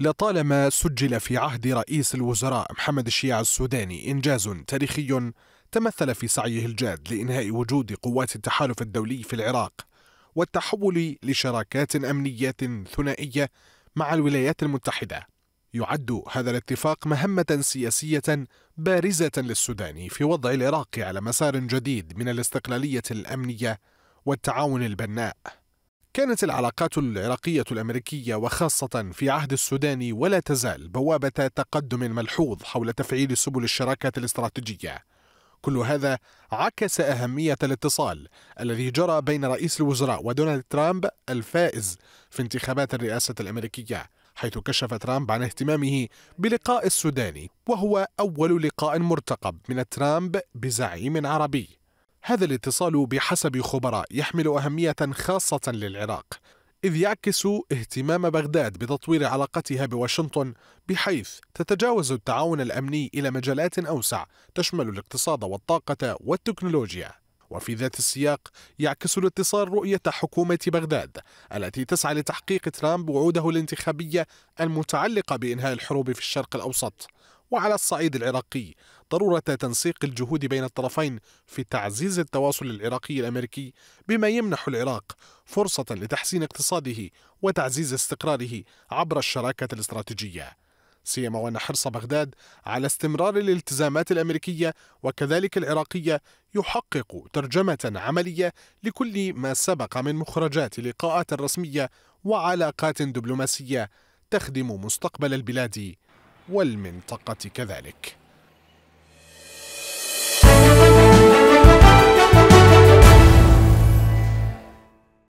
لطالما سجل في عهد رئيس الوزراء محمد الشيع السوداني إنجاز تاريخي تمثل في سعيه الجاد لإنهاء وجود قوات التحالف الدولي في العراق والتحول لشراكات أمنية ثنائية مع الولايات المتحدة يعد هذا الاتفاق مهمة سياسية بارزة للسودان في وضع العراق على مسار جديد من الاستقلالية الأمنية والتعاون البناء كانت العلاقات العراقية الأمريكية وخاصة في عهد السوداني ولا تزال بوابة تقدم ملحوظ حول تفعيل سبل الشراكة الاستراتيجية. كل هذا عكس أهمية الاتصال الذي جرى بين رئيس الوزراء ودونالد ترامب الفائز في انتخابات الرئاسة الأمريكية، حيث كشف ترامب عن اهتمامه بلقاء السوداني وهو أول لقاء مرتقب من ترامب بزعيم عربي. هذا الاتصال بحسب خبراء يحمل أهمية خاصة للعراق إذ يعكس اهتمام بغداد بتطوير علاقتها بواشنطن بحيث تتجاوز التعاون الأمني إلى مجالات أوسع تشمل الاقتصاد والطاقة والتكنولوجيا وفي ذات السياق يعكس الاتصال رؤية حكومة بغداد التي تسعى لتحقيق ترامب وعوده الانتخابية المتعلقة بإنهاء الحروب في الشرق الأوسط وعلى الصعيد العراقي ضرورة تنسيق الجهود بين الطرفين في تعزيز التواصل العراقي الأمريكي بما يمنح العراق فرصة لتحسين اقتصاده وتعزيز استقراره عبر الشراكة الاستراتيجية سيما وأن حرص بغداد على استمرار الالتزامات الأمريكية وكذلك العراقية يحقق ترجمة عملية لكل ما سبق من مخرجات لقاءات رسمية وعلاقات دبلوماسية تخدم مستقبل البلاد والمنطقة كذلك